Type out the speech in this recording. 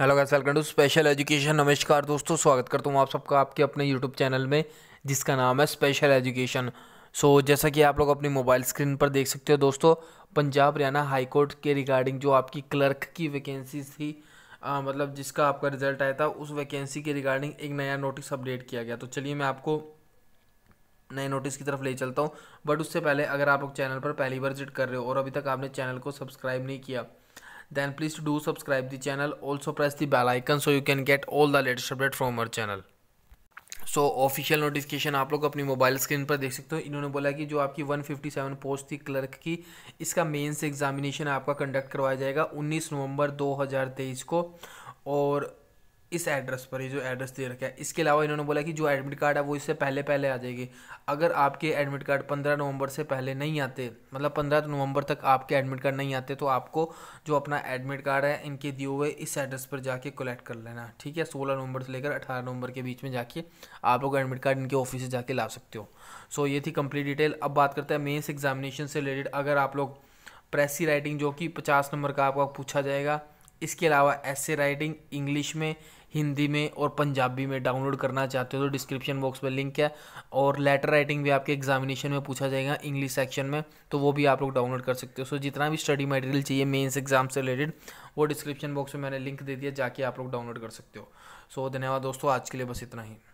hello guys welcome to special education नमस्कार दोस्तों स्वागत करता हूँ आप सबका आपके अपने यूट्यूब चैनल में जिसका नाम है स्पेशल एजुकेशन सो जैसा कि आप लोग अपनी मोबाइल स्क्रीन पर देख सकते हो दोस्तों पंजाब हरियाणा हाईकोर्ट के रिगार्डिंग जो आपकी क्लर्क की वैकेंसी थी आ, मतलब जिसका आपका रिजल्ट आया था उस वैकेंसी के रिगार्डिंग एक नया नोटिस अपडेट किया गया तो चलिए मैं आपको नए नोटिस की तरफ ले चलता हूँ बट उससे पहले अगर आप लोग चैनल पर पहली बार विजिट कर रहे हो और अभी तक आपने चैनल को सब्सक्राइब नहीं किया then please do subscribe the channel also press the bell icon so you can get all the latest update from our channel so official notification आप लोग अपनी मोबाइल स्क्रीन पर देख सकते हो इन्होंने बोला कि जो आपकी 157 पोस्ट थी क्लर्क की इसका मेंस एग्जामिनेशन आपका कंडक्ट करवाया जाएगा 19 नवंबर 2023 को और इस एड्रेस पर ये जो एड्रेस दे रखा है इसके अलावा इन्होंने बोला कि जो एडमिट कार्ड है वो इससे पहले पहले आ जाएगी अगर आपके एडमिट कार्ड पंद्रह नवंबर से पहले नहीं आते मतलब पंद्रह नवंबर तक आपके एडमिट कार्ड नहीं आते तो आपको जो अपना एडमिट कार्ड है इनके दिए हुए इस एड्रेस पर जाके कलेक्ट कर लेना ठीक है सोलह नवंबर से लेकर अठारह नवंबर के बीच में जाके आप लोग एडमिट कार्ड इनके ऑफिस से जाके ला सकते हो सो ये थी कंप्लीट डिटेल अब बात करते हैं मेन्स एग्जामिनेशन से रिलेटेड अगर आप लोग प्रेसी राइटिंग जो कि पचास नंबर का आपको पूछा जाएगा इसके अलावा ऐसे राइटिंग इंग्लिश में हिंदी में और पंजाबी में डाउनलोड करना चाहते हो तो डिस्क्रिप्शन बॉक्स में लिंक है और लेटर राइटिंग भी आपके एग्जामिनेशन में पूछा जाएगा इंग्लिश सेक्शन में तो वो भी आप लोग डाउनलोड कर सकते हो सो जितना भी स्टडी मटेरियल चाहिए मेन्स एग्जाम से रिलेटेड वो डिस्क्रिप्शन बॉक्स में मैंने लिंक दे दिया जाके आप लोग डाउनलोड कर सकते हो सो धन्यवाद दोस्तों आज के लिए बस इतना ही